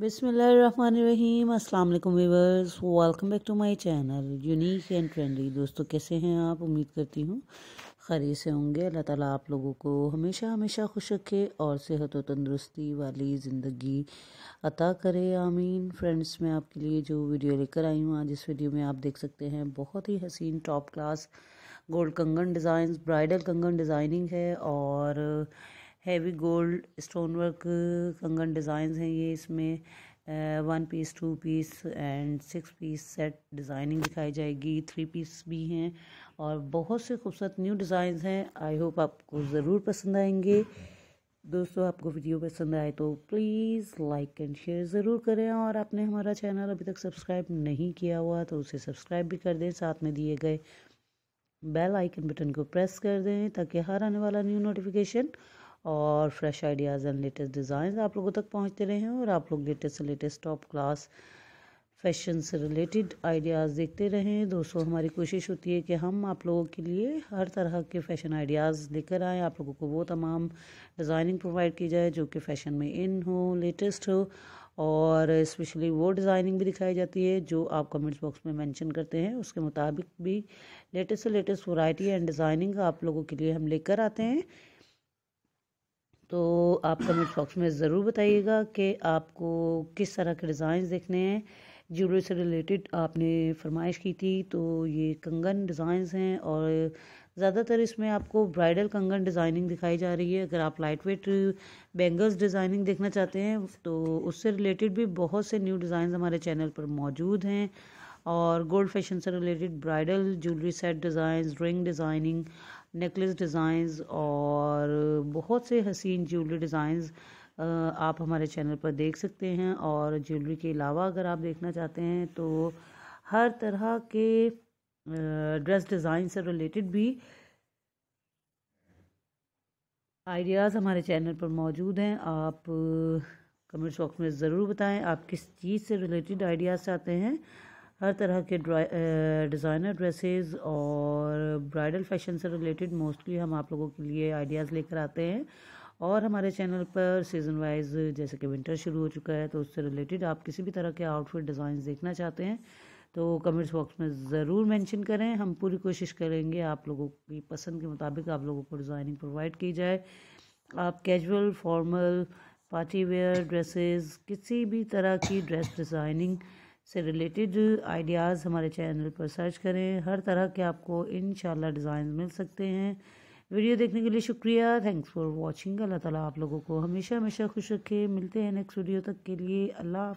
बिसमीम अल्लाम viewers welcome back to my channel unique and trendy दोस्तों कैसे हैं आप उम्मीद करती हूँ खरी से होंगे अल्लाह ताला आप लोगों को हमेशा हमेशा खुश रखे और सेहत और तंदरुस्ती वाली ज़िंदगी अता करे आमीन फ्रेंड्स मैं आपके लिए जो वीडियो लेकर आई हूँ आज इस वीडियो में आप देख सकते हैं बहुत ही हसीन टॉप क्लास गोल्ड कंगन डिज़ाइन ब्राइडल कंगन डिज़ाइनिंग है और हैवी गोल्ड स्टोन वर्क कंगन डिज़ाइन हैं ये इसमें one piece two piece and six piece set designing दिखाई जाएगी थ्री पीस भी हैं और बहुत से खूबसूरत न्यू डिज़ाइन हैं आई होप आपको ज़रूर पसंद आएंगे दोस्तों आपको वीडियो पसंद आए तो प्लीज़ लाइक एंड शेयर ज़रूर करें और आपने हमारा चैनल अभी तक सब्सक्राइब नहीं किया हुआ तो उसे सब्सक्राइब भी कर दें साथ में दिए गए बेल आइकन बटन को प्रेस कर दें ताकि हर आने वाला न्यू नोटिफिकेशन और fresh ideas and latest design आप लोगों तक पहुँचते रहें और आप लोग लेटेस्ट से लेटेस्ट टॉप क्लास फैशन से रिलेटेड आइडियाज़ देखते रहें दोस्तों हमारी कोशिश होती है कि हम आप लोगों के लिए हर तरह के फ़ैशन आइडियाज़ लेकर आएँ आप लोगों को वो तमाम डिज़ाइनिंग प्रोवाइड की जाए जो कि फ़ैशन में इन हो लेटेस्ट हो और स्पेशली वो डिज़ाइनिंग भी दिखाई जाती है जो आप कमेंट्स बॉक्स में मेंशन करते हैं उसके मुताबिक भी लेटेस्ट से लेटेस्ट वैरायटी एंड डिज़ाइनिंग आप लोगों के लिए हम लेकर आते हैं तो आप कमेंट बॉक्स में ज़रूर बताइएगा कि आपको किस तरह के डिज़ाइन देखने हैं ज्वेलरी से रिलेटेड आपने फरमाइश की थी तो ये कंगन डिज़ाइंस हैं और ज़्यादातर इसमें आपको ब्राइडल कंगन डिज़ाइनिंग दिखाई जा रही है अगर आप लाइट वेट बैंगल्स डिज़ाइनिंग देखना चाहते हैं तो उससे रिलेटेड भी बहुत से न्यू डिज़ाइन हमारे चैनल पर मौजूद हैं और गोल्ड फैशन से related bridal jewellery set designs ring designing necklace designs और बहुत से हसीन ज्वेलरी डिज़ाइंस आप हमारे चैनल पर देख सकते हैं और ज्वेलरी के अलावा अगर आप देखना चाहते हैं तो हर तरह के ड्रेस डिज़ाइन से रिलेटेड भी आइडियाज़ हमारे चैनल पर मौजूद हैं आप कमेंट्स बॉक्स में ज़रूर बताएं आप किस चीज़ से रिलेटेड आइडियाज़ चाहते हैं हर तरह के डिज़ाइनर ड्रेसेस और ब्राइडल फैशन से रिलेटेड मोस्टली हम आप लोगों के लिए आइडियाज़ लेकर आते हैं और हमारे चैनल पर सीज़न वाइज जैसे कि विंटर शुरू हो चुका है तो उससे रिलेटेड आप किसी भी तरह के आउटफिट डिज़ाइन देखना चाहते हैं तो कमेंट्स बॉक्स में ज़रूर मेंशन करें हम पूरी कोशिश करेंगे आप लोगों की पसंद के मुताबिक आप लोगों को डिज़ाइनिंग प्रोवाइड की जाए आप casual formal party wear dresses किसी भी तरह की ड्रेस डिज़ाइनिंग से रिलेटेड आइडियाज़ हमारे चैनल पर सर्च करें हर तरह के आपको इन डिज़ाइन मिल सकते हैं वीडियो देखने के लिए शुक्रिया थैंक्स फॉर वॉचिंग अल्लाह ताला आप लोगों को हमेशा हमेशा खुश रखे मिलते हैं नेक्स्ट वीडियो तक के लिए अल्लाह